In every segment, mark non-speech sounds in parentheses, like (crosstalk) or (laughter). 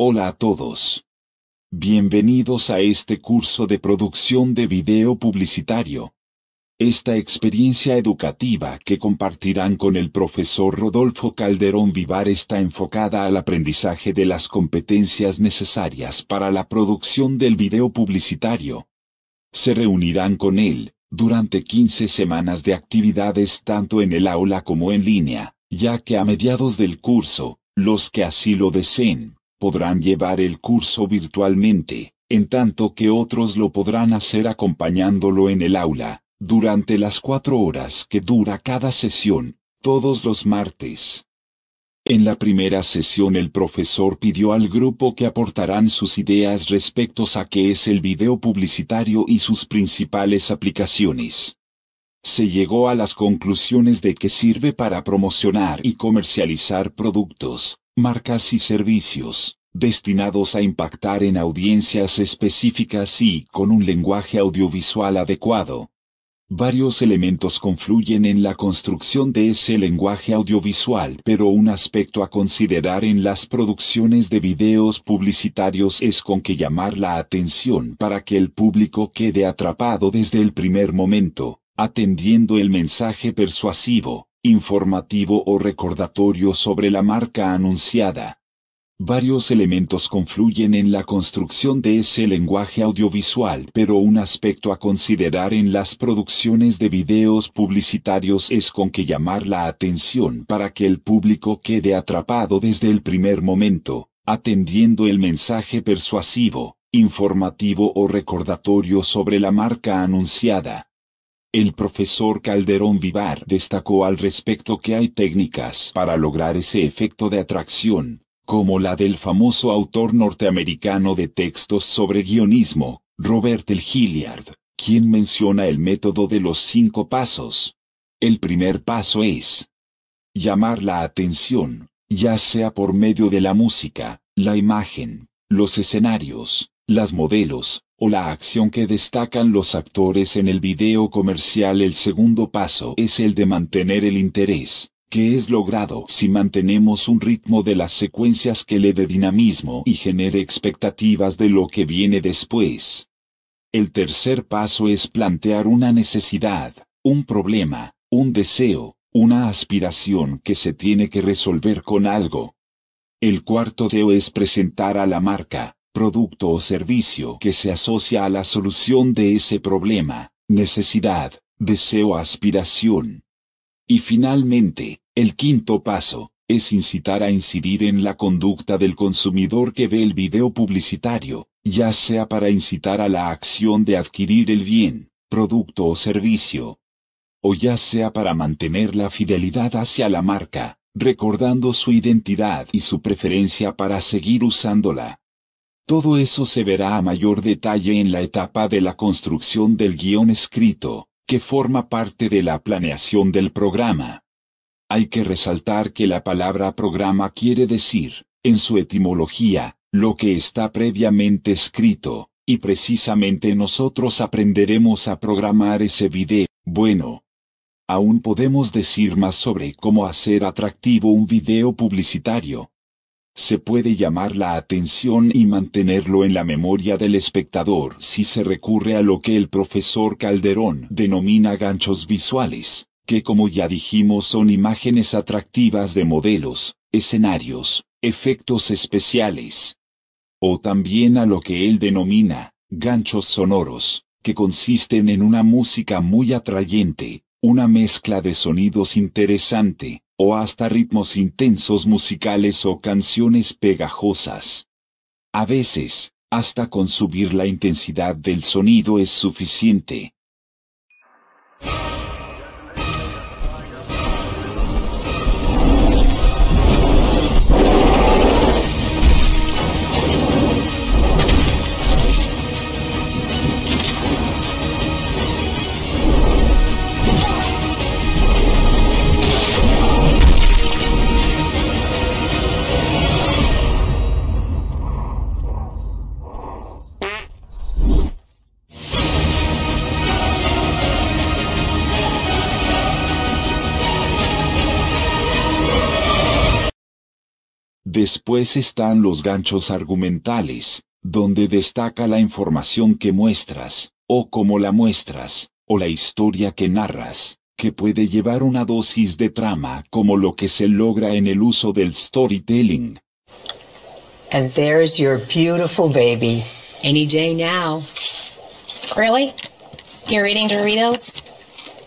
Hola a todos. Bienvenidos a este curso de producción de video publicitario. Esta experiencia educativa que compartirán con el profesor Rodolfo Calderón Vivar está enfocada al aprendizaje de las competencias necesarias para la producción del video publicitario. Se reunirán con él durante 15 semanas de actividades tanto en el aula como en línea, ya que a mediados del curso, los que así lo deseen podrán llevar el curso virtualmente, en tanto que otros lo podrán hacer acompañándolo en el aula, durante las cuatro horas que dura cada sesión, todos los martes. En la primera sesión el profesor pidió al grupo que aportarán sus ideas respecto a qué es el video publicitario y sus principales aplicaciones. Se llegó a las conclusiones de que sirve para promocionar y comercializar productos, marcas y servicios, destinados a impactar en audiencias específicas y con un lenguaje audiovisual adecuado. Varios elementos confluyen en la construcción de ese lenguaje audiovisual, pero un aspecto a considerar en las producciones de videos publicitarios es con que llamar la atención para que el público quede atrapado desde el primer momento, atendiendo el mensaje persuasivo, informativo o recordatorio sobre la marca anunciada. Varios elementos confluyen en la construcción de ese lenguaje audiovisual, pero un aspecto a considerar en las producciones de videos publicitarios es con que llamar la atención para que el público quede atrapado desde el primer momento, atendiendo el mensaje persuasivo, informativo o recordatorio sobre la marca anunciada. El profesor Calderón Vivar destacó al respecto que hay técnicas para lograr ese efecto de atracción, como la del famoso autor norteamericano de textos sobre guionismo, Robert L. Hilliard, quien menciona el método de los cinco pasos. El primer paso es llamar la atención, ya sea por medio de la música, la imagen, los escenarios, las modelos, o la acción que destacan los actores en el video comercial, el segundo paso es el de mantener el interés, que es logrado si mantenemos un ritmo de las secuencias que le dé dinamismo y genere expectativas de lo que viene después. El tercer paso es plantear una necesidad, un problema, un deseo, una aspiración que se tiene que resolver con algo. El cuarto deseo es presentar a la marca, producto o servicio que se asocia a la solución de ese problema, necesidad, deseo, aspiración. Y finalmente, el quinto paso, es incitar a incidir en la conducta del consumidor que ve el video publicitario, ya sea para incitar a la acción de adquirir el bien, producto o servicio, o ya sea para mantener la fidelidad hacia la marca, recordando su identidad y su preferencia para seguir usándola. Todo eso se verá a mayor detalle en la etapa de la construcción del guión escrito, que forma parte de la planeación del programa. Hay que resaltar que la palabra programa quiere decir, en su etimología, lo que está previamente escrito, y precisamente nosotros aprenderemos a programar ese video. Bueno, aún podemos decir más sobre cómo hacer atractivo un video publicitario, se puede llamar la atención y mantenerlo en la memoria del espectador si se recurre a lo que el profesor Calderón denomina ganchos visuales, que como ya dijimos son imágenes atractivas de modelos, escenarios, efectos especiales. O también a lo que él denomina ganchos sonoros, que consisten en una música muy atrayente, una mezcla de sonidos interesante, o hasta ritmos intensos musicales o canciones pegajosas. A veces, hasta con subir la intensidad del sonido es suficiente. Después están los ganchos argumentales, donde destaca la información que muestras, o cómo la muestras, o la historia que narras, que puede llevar una dosis de trama como lo que se logra en el uso del storytelling. And there's your beautiful baby. Any day now. Really? You're eating Doritos?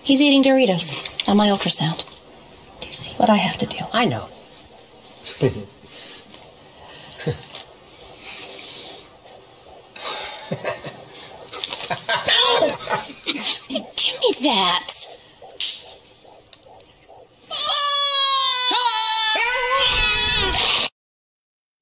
He's eating Doritos on my ultrasound. Do you see what I have to do? I know. (laughs)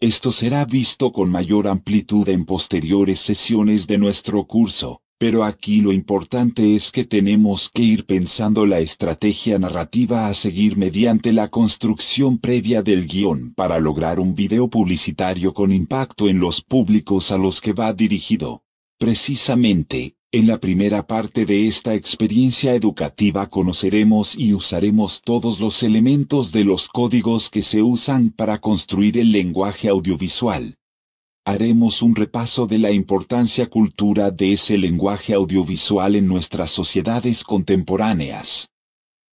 Esto será visto con mayor amplitud en posteriores sesiones de nuestro curso, pero aquí lo importante es que tenemos que ir pensando la estrategia narrativa a seguir mediante la construcción previa del guión para lograr un video publicitario con impacto en los públicos a los que va dirigido. Precisamente, en la primera parte de esta experiencia educativa conoceremos y usaremos todos los elementos de los códigos que se usan para construir el lenguaje audiovisual. Haremos un repaso de la importancia cultura de ese lenguaje audiovisual en nuestras sociedades contemporáneas.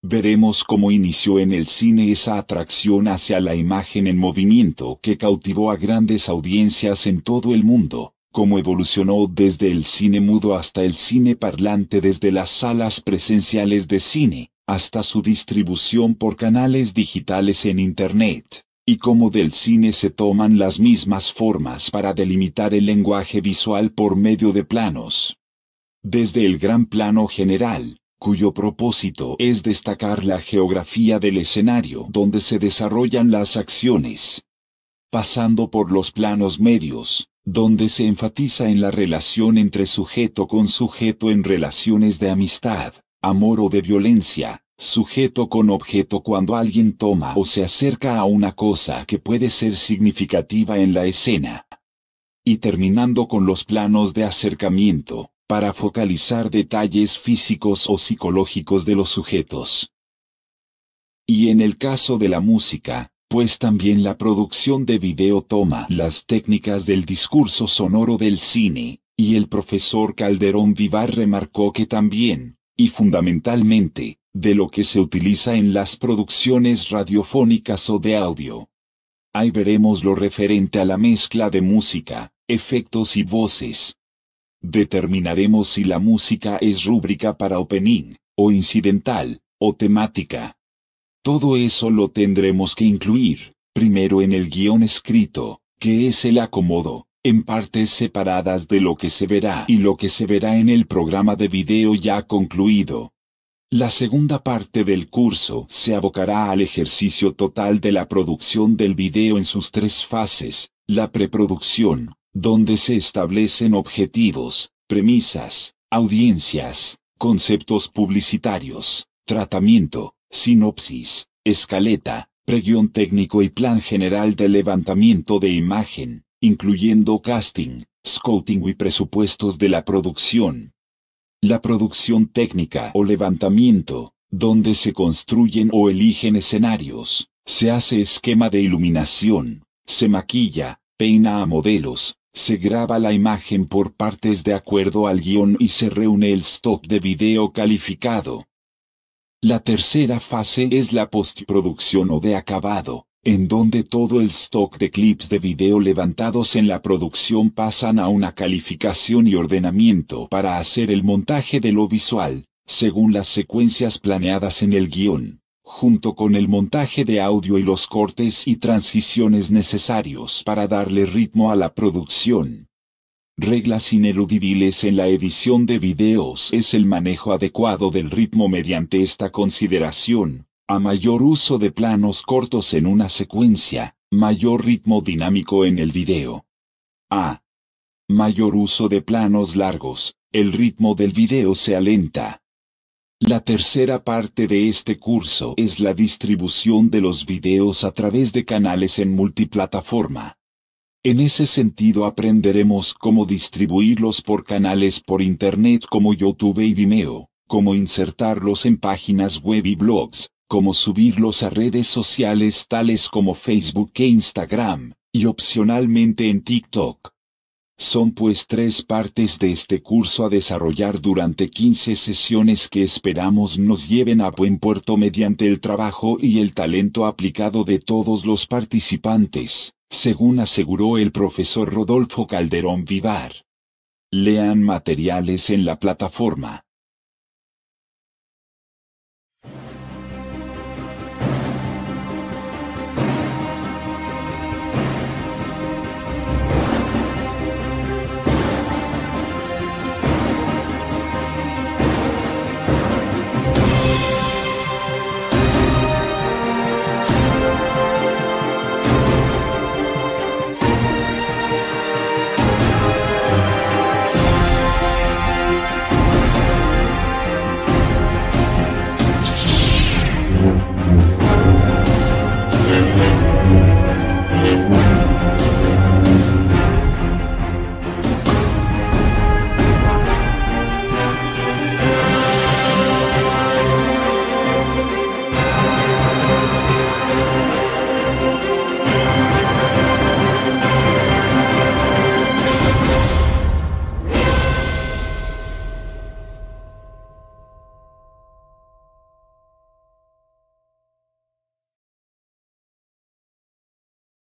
Veremos cómo inició en el cine esa atracción hacia la imagen en movimiento que cautivó a grandes audiencias en todo el mundo cómo evolucionó desde el cine mudo hasta el cine parlante, desde las salas presenciales de cine hasta su distribución por canales digitales en Internet, y cómo del cine se toman las mismas formas para delimitar el lenguaje visual por medio de planos. Desde el gran plano general, cuyo propósito es destacar la geografía del escenario donde se desarrollan las acciones, pasando por los planos medios, donde se enfatiza en la relación entre sujeto con sujeto en relaciones de amistad, amor o de violencia, sujeto con objeto cuando alguien toma o se acerca a una cosa que puede ser significativa en la escena. Y terminando con los planos de acercamiento, para focalizar detalles físicos o psicológicos de los sujetos. Y en el caso de la música, pues también la producción de video toma las técnicas del discurso sonoro del cine, y el profesor Calderón Vivar remarcó que también, y fundamentalmente, de lo que se utiliza en las producciones radiofónicas o de audio. Ahí veremos lo referente a la mezcla de música, efectos y voces. Determinaremos si la música es rúbrica para opening, o incidental, o temática, todo eso lo tendremos que incluir, primero en el guión escrito, que es el acomodo, en partes separadas de lo que se verá y lo que se verá en el programa de video ya concluido. La segunda parte del curso se abocará al ejercicio total de la producción del video en sus tres fases, la preproducción, donde se establecen objetivos, premisas, audiencias, conceptos publicitarios, tratamiento, Sinopsis, escaleta, preguión técnico y plan general de levantamiento de imagen, incluyendo casting, scouting y presupuestos de la producción. La producción técnica o levantamiento, donde se construyen o eligen escenarios, se hace esquema de iluminación, se maquilla, peina a modelos, se graba la imagen por partes de acuerdo al guión y se reúne el stock de video calificado. La tercera fase es la postproducción o de acabado, en donde todo el stock de clips de video levantados en la producción pasan a una calificación y ordenamiento para hacer el montaje de lo visual, según las secuencias planeadas en el guión, junto con el montaje de audio y los cortes y transiciones necesarios para darle ritmo a la producción reglas ineludibles en la edición de videos es el manejo adecuado del ritmo mediante esta consideración. A mayor uso de planos cortos en una secuencia, mayor ritmo dinámico en el video. A. Mayor uso de planos largos, el ritmo del video se alenta. La tercera parte de este curso es la distribución de los videos a través de canales en multiplataforma. En ese sentido aprenderemos cómo distribuirlos por canales por Internet como YouTube y Vimeo, cómo insertarlos en páginas web y blogs, cómo subirlos a redes sociales tales como Facebook e Instagram, y opcionalmente en TikTok. Son pues tres partes de este curso a desarrollar durante 15 sesiones que esperamos nos lleven a buen puerto mediante el trabajo y el talento aplicado de todos los participantes según aseguró el profesor Rodolfo Calderón Vivar. Lean materiales en la plataforma.